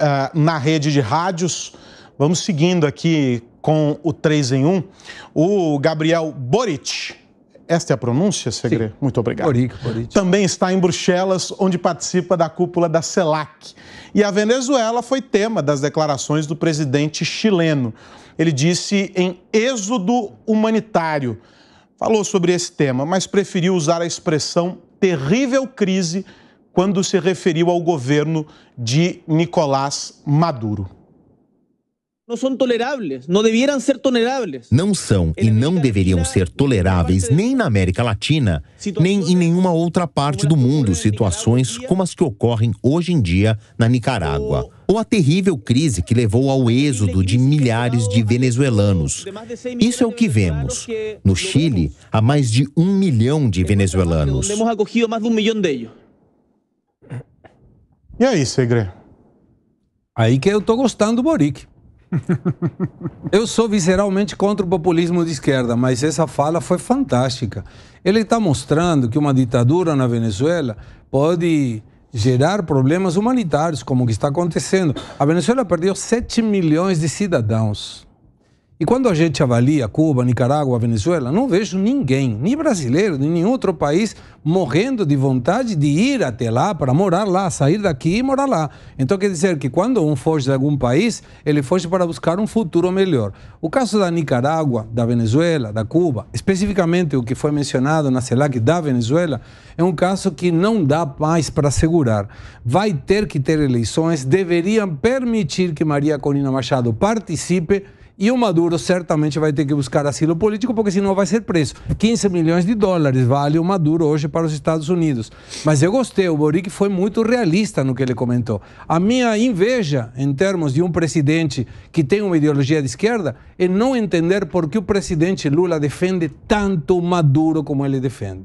Eh, na rede de rádios. Vamos seguindo aqui com o 3 em 1. O Gabriel Boric. Esta é a pronúncia, Segre? Sim. Muito obrigado. Boric, Boric. Também está em Bruxelas, onde participa da cúpula da CELAC. E a Venezuela foi tema das declarações do presidente chileno. Ele disse em êxodo humanitário. Falou sobre esse tema, mas preferiu usar a expressão terrível crise quando se referiu ao governo de Nicolás Maduro. Não são toleráveis, não deveriam ser toleráveis. Não são e não deveriam ser toleráveis nem na América Latina, nem em nenhuma outra parte do mundo situações como as que ocorrem hoje em dia na Nicarágua. Oh. Ou a terrível crise que levou ao êxodo de milhares de venezuelanos. Isso é o que vemos. No Chile, há mais de um milhão de venezuelanos. Hemos acolhido mais de um milhão deles. E aí, Segre? Aí que eu tô gostando do Boric. eu sou visceralmente contra o populismo de esquerda, mas essa fala foi fantástica. Ele está mostrando que uma ditadura na Venezuela pode gerar problemas humanitários, como o que está acontecendo. A Venezuela perdeu 7 milhões de cidadãos. E quando a gente avalia Cuba, Nicarágua, Venezuela, não vejo ninguém, nem brasileiro, nem nenhum outro país, morrendo de vontade de ir até lá para morar lá, sair daqui e morar lá. Então quer dizer que quando um foge de algum país, ele foge para buscar um futuro melhor. O caso da Nicarágua, da Venezuela, da Cuba, especificamente o que foi mencionado na CELAC da Venezuela, é um caso que não dá mais para segurar. Vai ter que ter eleições, deveriam permitir que Maria Corina Machado participe e o Maduro certamente vai ter que buscar asilo político, porque senão vai ser preso. 15 milhões de dólares vale o Maduro hoje para os Estados Unidos. Mas eu gostei, o Boric foi muito realista no que ele comentou. A minha inveja, em termos de um presidente que tem uma ideologia de esquerda, é não entender por que o presidente Lula defende tanto o Maduro como ele defende.